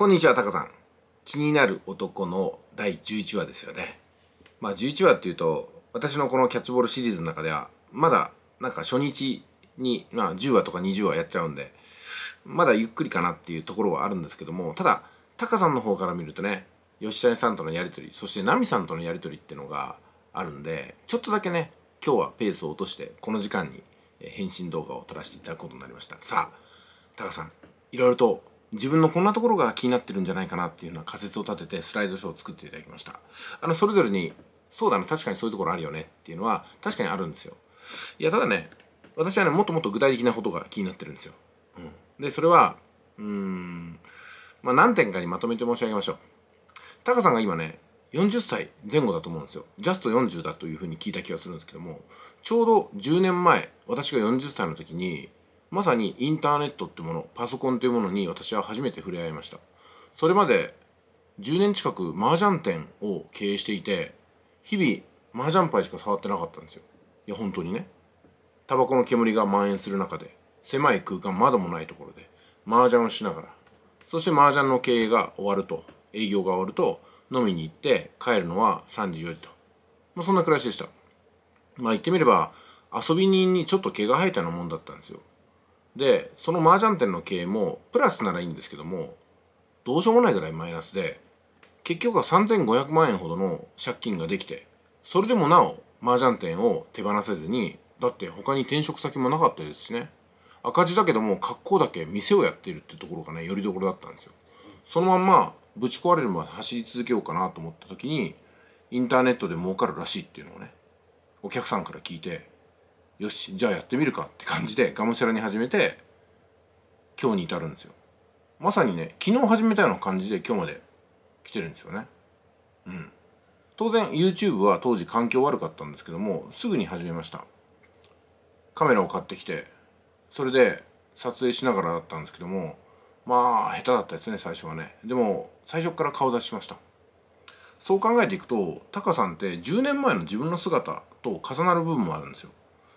こんにちは、タカさん。気になる男の第11話ですよね。まあ11話っていうと、私のこのキャッチボールシリーズの中では、まだなんか初日に、まあ10話とか20話やっちゃうんで、まだゆっくりかなっていうところはあるんですけども、ただ、タカさんの方から見るとね、吉谷さんとのやりとり、そしてナミさんとのやりとりっていうのがあるんで、ちょっとだけね、今日はペースを落として、この時間に返信動画を撮らせていただくことになりました。さあ、タカさん、いろいろと自分のこんなところが気になってるんじゃないかなっていうような仮説を立ててスライドショーを作っていただきましたあのそれぞれにそうだな確かにそういうところあるよねっていうのは確かにあるんですよいやただね私はねもっともっと具体的なことが気になってるんですよ、うん、でそれはうーんまあ何点かにまとめて申し上げましょうタカさんが今ね40歳前後だと思うんですよジャスト40だというふうに聞いた気がするんですけどもちょうど10年前私が40歳の時にまさにインターネットってものパソコンというものに私は初めて触れ合いましたそれまで10年近く麻雀店を経営していて日々麻雀牌しか触ってなかったんですよいや本当にねタバコの煙が蔓延する中で狭い空間窓もないところで麻雀をしながらそして麻雀の経営が終わると営業が終わると飲みに行って帰るのは3時4時と、まあ、そんな暮らしでしたまあ言ってみれば遊び人にちょっと毛が生えたようなもんだったんですよでその麻雀店の経営もプラスならいいんですけどもどうしようもないぐらいマイナスで結局は3500万円ほどの借金ができてそれでもなお麻雀店を手放せずにだって他に転職先もなかったですしね赤字だけども格好だけ店をやっているってところがねよりどころだったんですよそのまんまぶち壊れるまで走り続けようかなと思った時にインターネットで儲かるらしいっていうのをねお客さんから聞いてよしじゃあやってみるかって感じでがむしゃらに始めて今日に至るんですよまさにね昨日始めたような感じで今日まで来てるんですよねうん当然 YouTube は当時環境悪かったんですけどもすぐに始めましたカメラを買ってきてそれで撮影しながらだったんですけどもまあ下手だったですね最初はねでも最初から顔出しましたそう考えていくとタカさんって10年前の自分の姿と重なる部分もあるんですよ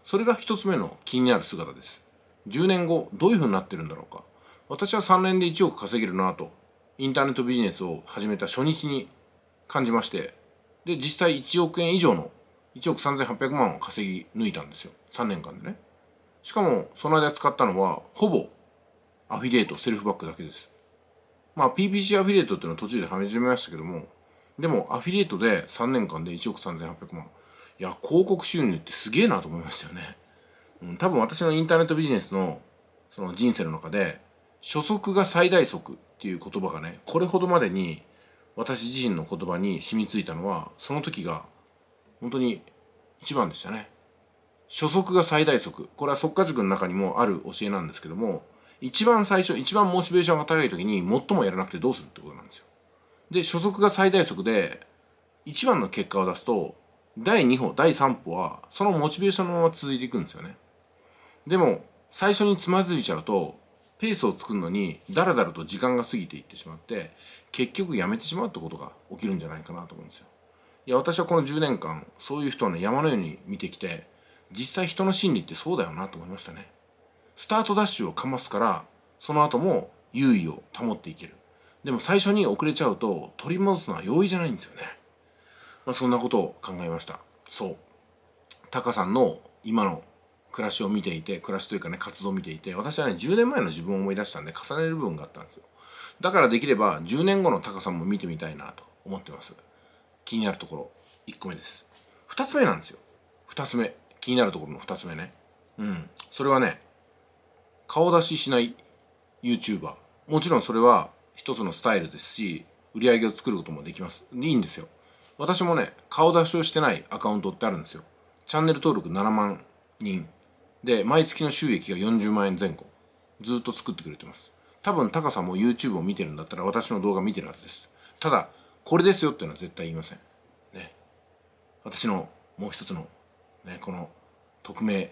それが一つ目の気になる姿です10年後どういうふうになってるんだろうか私は3年で1億稼げるなとインターネットビジネスを始めた初日に感じましてで実際1億円以上の1億3800万を稼ぎ抜いたんですよ3年間でねしかもその間使ったのはほぼアフィリエイトセルフバックだけですまあ PPC アフィリエイトっていうのは途中で始めましたけどもでもアフィリエイトで3年間で1億3800万いや広告収入ってすげえなと思いましたよね、うん、多分私のインターネットビジネスのその人生の中で初速が最大速っていう言葉がねこれほどまでに私自身の言葉に染みついたのはその時が本当に一番でしたね初速が最大速これは速化塾の中にもある教えなんですけども一番最初一番モチベーションが高い時に最もやらなくてどうするってことなんですよで初速が最大速で一番の結果を出すと第2歩第3歩はそのモチベーションのまま続いていくんですよねでも最初につまずいちゃうとペースを作るのにだらだらと時間が過ぎていってしまって結局やめてしまうってことが起きるんじゃないかなと思うんですよいや私はこの10年間そういう人をね山のように見てきて実際人の心理ってそうだよなと思いましたねスタートダッシュをかますからその後も優位を保っていけるでも最初に遅れちゃうと取り戻すのは容易じゃないんですよねまあ、そんなことを考えましたそうタカさんの今の暮らしを見ていて暮らしというかね活動を見ていて私はね10年前の自分を思い出したんで重ねる部分があったんですよだからできれば10年後のタカさんも見てみたいなと思ってます気になるところ1個目です2つ目なんですよ2つ目気になるところの2つ目ねうんそれはね顔出ししない YouTuber もちろんそれは一つのスタイルですし売り上げを作ることもできますいいんですよ私もね、顔出しをしてないアカウントってあるんですよ。チャンネル登録7万人。で、毎月の収益が40万円前後。ずっと作ってくれてます。多分、タカさんも YouTube を見てるんだったら私の動画見てるはずです。ただ、これですよっていうのは絶対言いません。ね。私のもう一つの、ね、この匿名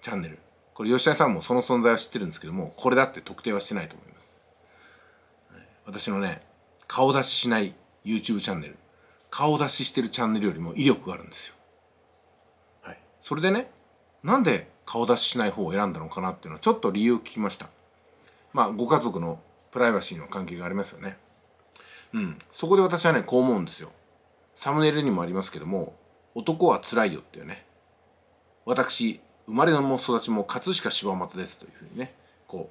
チャンネル。これ吉田さんもその存在は知ってるんですけども、これだって特定はしてないと思います。私のね、顔出ししない YouTube チャンネル。顔出ししてるチャンネルよりも威力があるんですよ。はい、それでねなんで顔出ししない方を選んだのかなっていうのはちょっと理由を聞きました。まあご家族のプライバシーの関係がありますよね。うん。そこで私はね、こう思うんですよ。サムネイルにもありますけども、男は辛いよっていうね。私、生まれのも育ちも葛飾柴又ですというふうにね、こ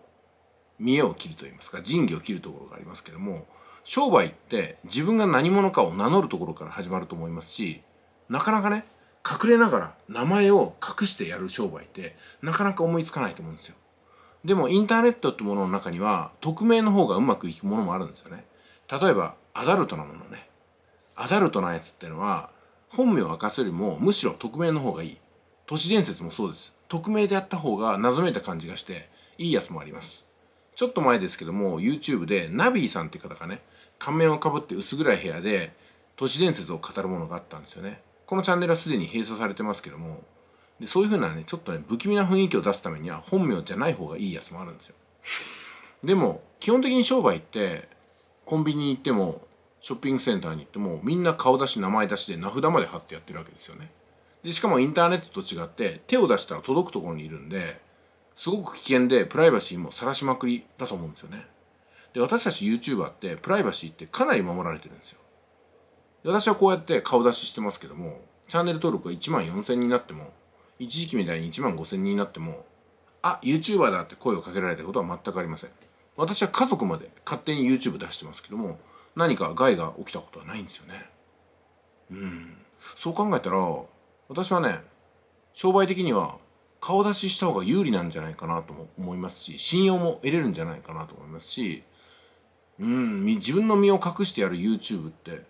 う、見栄を切ると言いますか、仁義を切るところがありますけども、商売って自分が何者かを名乗るところから始まると思いますしなかなかね隠れながら名前を隠してやる商売ってなかなか思いつかないと思うんですよでもインターネットってものの中には匿名の方がうまくいくものもあるんですよね例えばアダルトなものねアダルトなやつってのは本名を明かすよりもむしろ匿名の方がいい都市伝説もそうです匿名でやった方が謎めいた感じがしていいやつもありますちょっと前ですけども YouTube でナビーさんって方がね仮面をかぶって薄暗い部屋で都市伝説を語るものがあったんですよねこのチャンネルはすでに閉鎖されてますけどもでそういうふうなねちょっとね不気味な雰囲気を出すためには本名じゃない方がいいやつもあるんですよでも基本的に商売ってコンビニに行ってもショッピングセンターに行ってもみんな顔出し名前出しで名札まで貼ってやってるわけですよねでしかもインターネットと違って手を出したら届くところにいるんですごく危険でプライバシーも晒しまくりだと思うんですよねで私たち YouTuber ってプライバシーってかなり守られてるんですよで私はこうやって顔出ししてますけどもチャンネル登録が1万4000人になっても一時期みたいに1万5000人になってもあ YouTuber だって声をかけられたことは全くありません私は家族まで勝手に YouTube 出してますけども何か害が起きたことはないんですよねうんそう考えたら私はね商売的には顔出しした方が有利なんじゃないかなとも思いますし信用も得れるんじゃないかなと思いますしうん自分の身を隠してやる YouTube って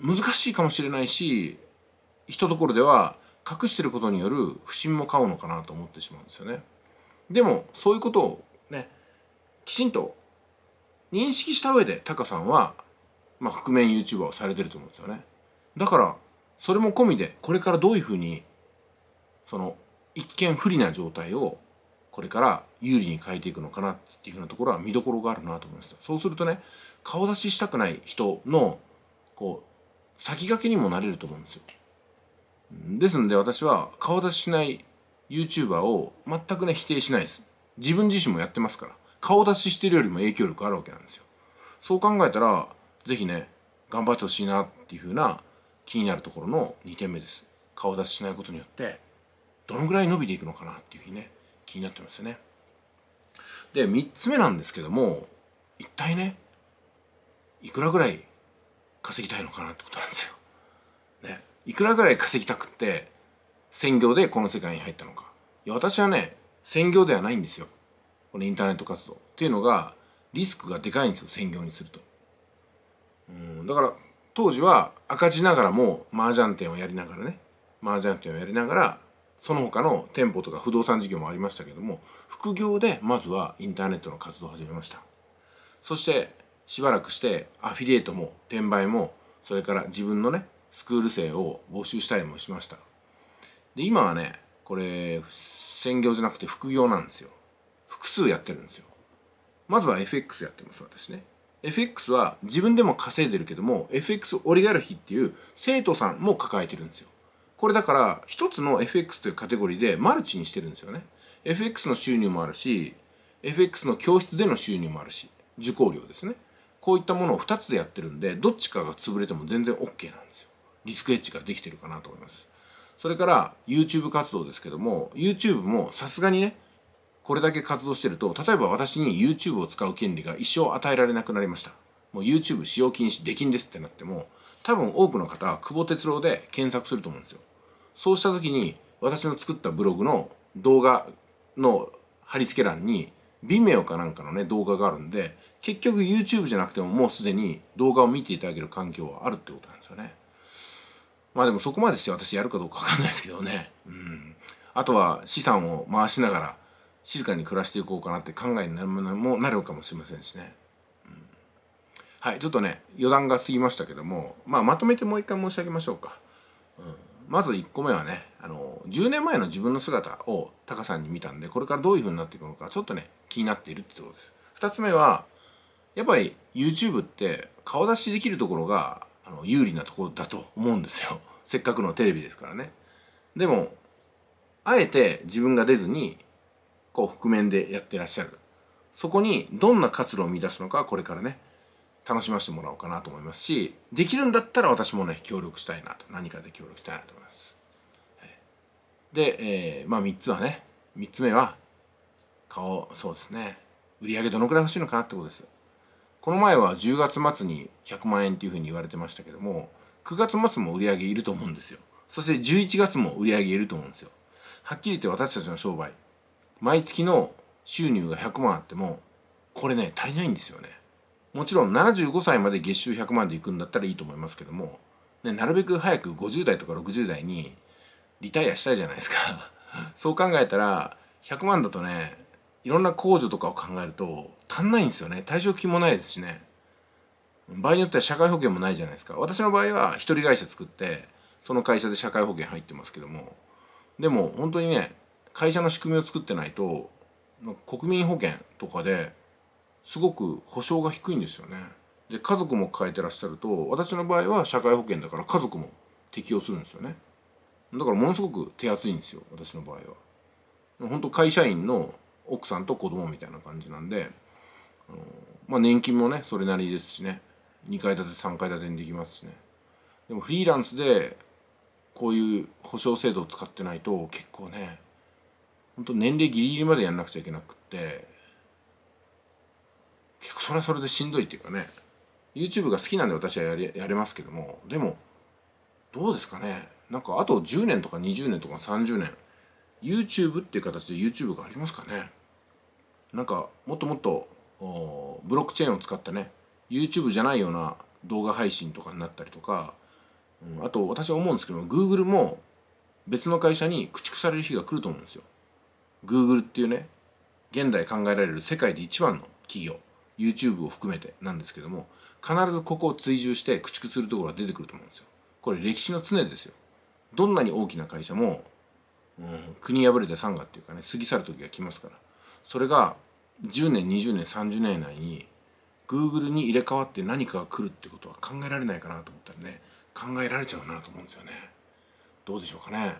難しいかもしれないしひところでは隠してることによる不信も買うのかなと思ってしまうんですよね。でもそういうことをねきちんと認識した上でタカさんは、まあ、覆面 YouTuber をされてると思うんですよね。だからそれも込みでこれからどういうふうにその一見不利な状態をこれから有利に変えていくのかなっていうふうなところは見どころがあるなと思いましたそうするとね顔出ししたくない人のこう先駆けにもなれると思うんですよですので私は顔出ししない YouTuber を全くね否定しないです自分自身もやってますから顔出ししてるよりも影響力あるわけなんですよそう考えたら是非ね頑張ってほしいなっていうふうな気になるところの2点目です顔出ししないことによってどのぐらい伸びていくのかなっていうふうにね気になってますよね。で3つ目なんですけども一体ねいくらぐらい稼ぎたいのかなってことなんですよ。ね、いくらぐらい稼ぎたくって専業でこの世界に入ったのか。いや私はね専業ではないんですよ。このインターネット活動っていうのがリスクがでかいんですよ専業にすると。うんだから当時は赤字ながらも麻雀店をやりながらね麻雀店をやりながらその他の店舗とか不動産事業もありましたけども副業でまずはインターネットの活動を始めましたそしてしばらくしてアフィリエイトも転売もそれから自分のねスクール生を募集したりもしましたで今はねこれ専業じゃなくて副業なんですよ複数やってるんですよまずは FX やってます私ね FX は自分でも稼いでるけども FX オリガルヒっていう生徒さんも抱えてるんですよこれだから一つの FX というカテゴリーでマルチにしてるんですよね FX の収入もあるし FX の教室での収入もあるし受講料ですねこういったものを二つでやってるんでどっちかが潰れても全然 OK なんですよリスクエッジができてるかなと思いますそれから YouTube 活動ですけども YouTube もさすがにねこれだけ活動してると例えば私に YouTube を使う権利が一生与えられなくなりましたもう YouTube 使用禁止できんですってなっても多分多くの方は久保哲郎で検索すると思うんですよ。そうした時に私の作ったブログの動画の貼り付け欄に Vimeo かなんかのね動画があるんで結局 YouTube じゃなくてももうすでに動画を見ていただける環境はあるってことなんですよね。まあでもそこまでして私やるかどうかわかんないですけどね。うん。あとは資産を回しながら静かに暮らしていこうかなって考えにもなるかもしれませんしね。はい、ちょっとね余談が過ぎましたけども、まあ、まとめてもう一回申し上げましょうか、うん、まず1個目はねあの10年前の自分の姿をタカさんに見たんでこれからどういう風になっていくのかちょっとね気になっているってことです2つ目はやっぱり YouTube って顔出しできるところがあの有利なところだと思うんですよ せっかくのテレビですからねでもあえて自分が出ずにこう覆面でやってらっしゃるそこにどんな活路を見出すのかこれからね楽しませてもらおうかなと思いますしできるんだったら私もね協力したいなと何かで協力したいなと思います。で、えー、まあ3つはね3つ目は顔そうですね売り上げどのくらい欲しいのかなってことです。この前は10月末に100万円っていうふうに言われてましたけども9月末も売り上げいると思うんですよ。そして11月も売り上げいると思うんですよ。はっきり言って私たちの商売毎月の収入が100万あってもこれね足りないんですよね。もちろん75歳まで月収100万で行くんだったらいいと思いますけども、ね、なるべく早く50代とか60代にリタイアしたいじゃないですか そう考えたら100万だとねいろんな控除とかを考えると足んないんですよね退職金もないですしね場合によっては社会保険もないじゃないですか私の場合は一人会社作ってその会社で社会保険入ってますけどもでも本当にね会社の仕組みを作ってないと国民保険とかですごく保証が低いんですよねで家族も抱えてらっしゃると私の場合は社会保険だから家族も適用するんですよねだからものすごく手厚いんですよ私の場合は本当会社員の奥さんと子供みたいな感じなんであのまあ年金もねそれなりですしね2階建て3階建てにできますしねでもフリーランスでこういう保証制度を使ってないと結構ね本当年齢ギリギリまでやんなくちゃいけなくって結構それはそれでしんどいっていうかね YouTube が好きなんで私はやれやれますけどもでもどうですかねなんかあと10年とか20年とか30年 YouTube っていう形で YouTube がありますかねなんかもっともっとブロックチェーンを使ったね YouTube じゃないような動画配信とかになったりとか、うん、あと私は思うんですけど Google も別の会社に駆逐される日が来ると思うんですよ Google っていうね現代考えられる世界で一番の企業 YouTube を含めてなんですけども必ずここを追従して駆逐するところが出てくると思うんですよこれ歴史の常ですよどんなに大きな会社も、うん、国破れて参加っていうかね過ぎ去る時が来ますからそれが10年20年30年以内に Google に入れ替わって何かが来るってことは考えられないかなと思ったらね考えられちゃうなと思うんですよねどうでしょうかね、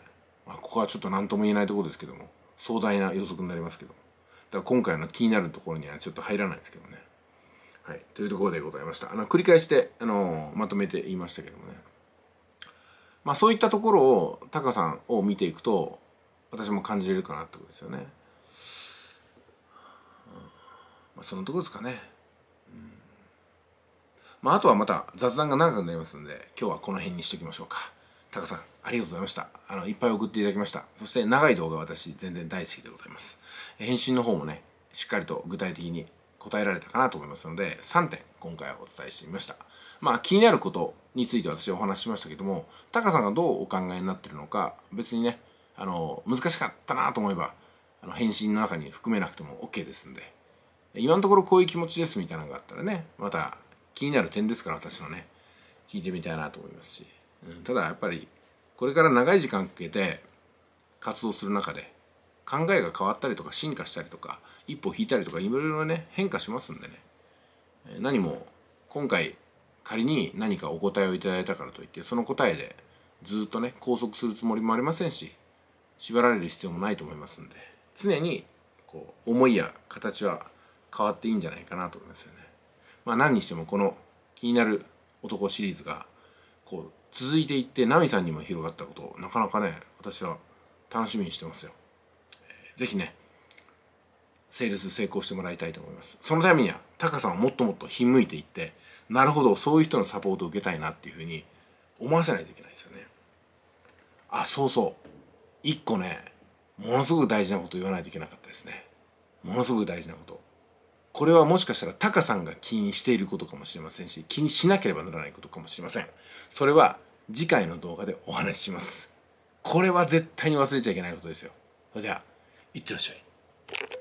まあ、ここはちょっと何とも言えないところですけども壮大な予測になりますけどもだから今回の気になるところにはちょっと入らないですけどね。はい、というところでございました。あの繰り返して、あのまとめて言いましたけどもね。まあそういったところをタカさんを見ていくと私も感じれるかなってことですよね。まあ、そのとこですかね。うんまあ、あとはまた雑談が長くなりますんで今日はこの辺にしておきましょうか。タカさんありがとうございましたあのいっぱい送っていただきましたそして長い動画私全然大好きでございます返信の方もねしっかりと具体的に答えられたかなと思いますので3点今回はお伝えしてみましたまあ気になることについて私お話ししましたけどもタカさんがどうお考えになってるのか別にねあの難しかったなと思えばあの返信の中に含めなくても OK ですんで今のところこういう気持ちですみたいなのがあったらねまた気になる点ですから私のね聞いてみたいなと思いますしただやっぱりこれから長い時間かけて活動する中で考えが変わったりとか進化したりとか一歩引いたりとかいろいろね変化しますんでね何も今回仮に何かお答えをいただいたからといってその答えでずっとね拘束するつもりもありませんし縛られる必要もないと思いますんで常にこう思いや形は変わっていいんじゃないかなと思いますよね。まあ何にしてもこの気になる男シリーズがこう続いていってナミさんにも広がったことをなかなかね私は楽しみにしてますよ。是非ねセールス成功してもらいたいと思います。そのためにはタカさんをもっともっとひんむいていってなるほどそういう人のサポートを受けたいなっていうふうに思わせないといけないですよね。あそうそう一個ねものすごく大事なこと言わないといけなかったですね。ものすごく大事なこと。これはもしかしたらタカさんが気にしていることかもしれませんし気にしなければならないことかもしれませんそれは次回の動画でお話ししますこれは絶対に忘れちゃいけないことですよそれではいってらっしゃい